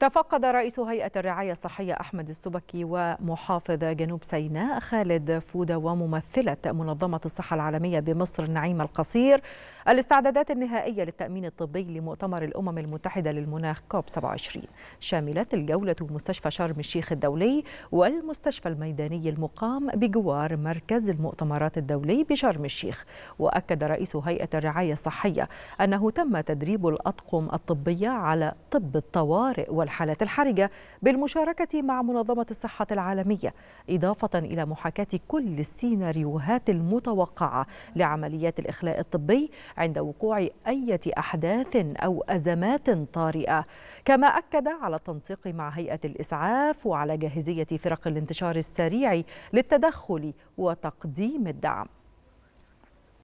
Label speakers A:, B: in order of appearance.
A: تفقد رئيس هيئة الرعاية الصحية أحمد السبكي ومحافظ جنوب سيناء خالد فودة وممثلة منظمة الصحة العالمية بمصر نعيم القصير الاستعدادات النهائية للتأمين الطبي لمؤتمر الأمم المتحدة للمناخ كوب 27 شملت الجولة مستشفى شرم الشيخ الدولي والمستشفى الميداني المقام بجوار مركز المؤتمرات الدولي بشرم الشيخ وأكد رئيس هيئة الرعاية الصحية أنه تم تدريب الأطقم الطبية على طب الطوارئ والحالات الحرجة بالمشاركة مع منظمة الصحة العالمية إضافة إلى محاكاة كل السيناريوهات المتوقعة لعمليات الإخلاء الطبي عند وقوع أي أحداث أو أزمات طارئة كما أكد على التنسيق مع هيئة الإسعاف وعلى جاهزية فرق الانتشار السريع للتدخل وتقديم الدعم